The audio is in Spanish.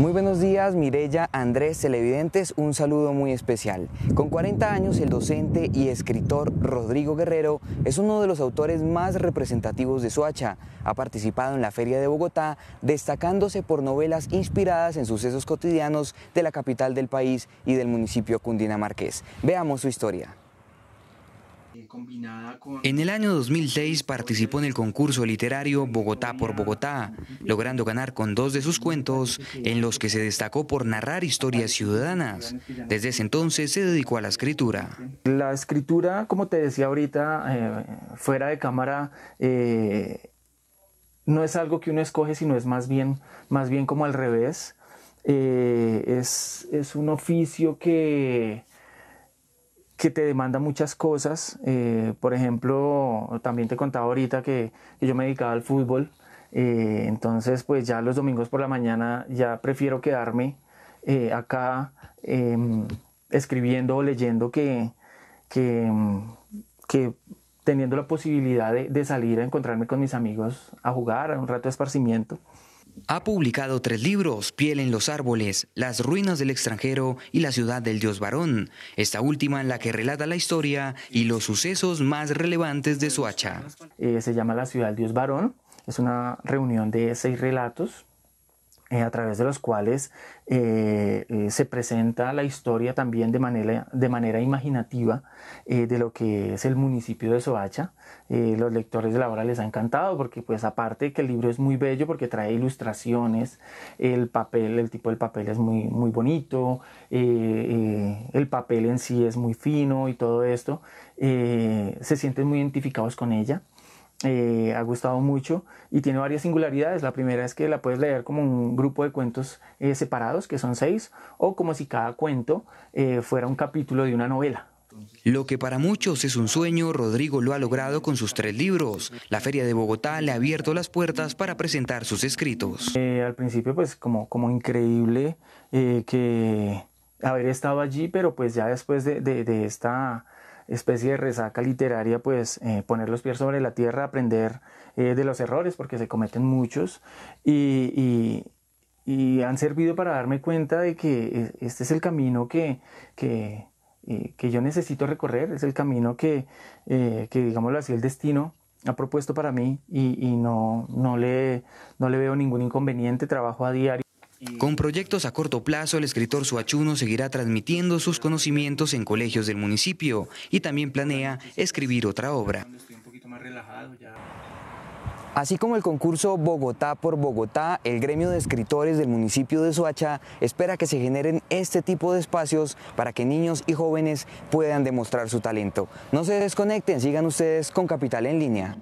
Muy buenos días, Mirella, Andrés, televidentes, un saludo muy especial. Con 40 años, el docente y escritor Rodrigo Guerrero es uno de los autores más representativos de Soacha. Ha participado en la Feria de Bogotá, destacándose por novelas inspiradas en sucesos cotidianos de la capital del país y del municipio cundinamarqués. Veamos su historia. En el año 2006 participó en el concurso literario Bogotá por Bogotá, logrando ganar con dos de sus cuentos en los que se destacó por narrar historias ciudadanas. Desde ese entonces se dedicó a la escritura. La escritura, como te decía ahorita, eh, fuera de cámara, eh, no es algo que uno escoge, sino es más bien, más bien como al revés. Eh, es, es un oficio que que te demanda muchas cosas. Eh, por ejemplo, también te contaba ahorita que, yo me dedicaba al fútbol. Eh, entonces, pues ya los domingos por la mañana ya prefiero quedarme eh, acá em, escribiendo o leyendo que, que, em, teniendo la posibilidad de, salir a encontrarme con mis amigos a jugar, a un rato de esparcimiento. Ha publicado tres libros, Piel en los árboles, Las ruinas del extranjero y La ciudad del dios varón, esta última en la que relata la historia y los sucesos más relevantes de Soacha. Eh, se llama La ciudad del dios varón, es una reunión de seis relatos eh, a través de los cuales eh, eh, se presenta la historia también de manera, imaginativa de lo que es el municipio de Soacha. los lectores de la obra les ha encantado porque pues aparte que el libro es muy bello porque trae ilustraciones, el papel, el tipo del papel es muy, muy bonito, el papel en sí es muy fino y todo esto, se sienten muy identificados con ella. Eh, ha gustado mucho y tiene varias singularidades. La primera es que la puedes leer como un grupo de cuentos eh, separados, que son seis, o como si cada cuento eh, fuera un capítulo de una novela. Lo que para muchos es un sueño, Rodrigo lo ha logrado con sus tres libros. La Feria de Bogotá le ha abierto las puertas para presentar sus escritos. al principio, pues como, como increíble que haber estado allí, pero pues ya después de esta especie de resaca literaria, pues eh, poner los pies sobre la tierra, aprender eh, de los errores, porque se cometen muchos, y, y, han servido para darme cuenta de que eh, este es el camino que, que, que yo necesito recorrer, es el camino que, que digámoslo así, el destino ha propuesto para mí y, y no, no, le, no le veo ningún inconveniente, trabajo a diario. Con proyectos a corto plazo, el escritor suachuno seguirá transmitiendo sus conocimientos en colegios del municipio y también planea escribir otra obra. Así como el concurso Bogotá por Bogotá, el gremio de escritores del municipio de Suacha espera que se generen este tipo de espacios para que niños y jóvenes puedan demostrar su talento. No se desconecten, sigan ustedes con Capital en línea.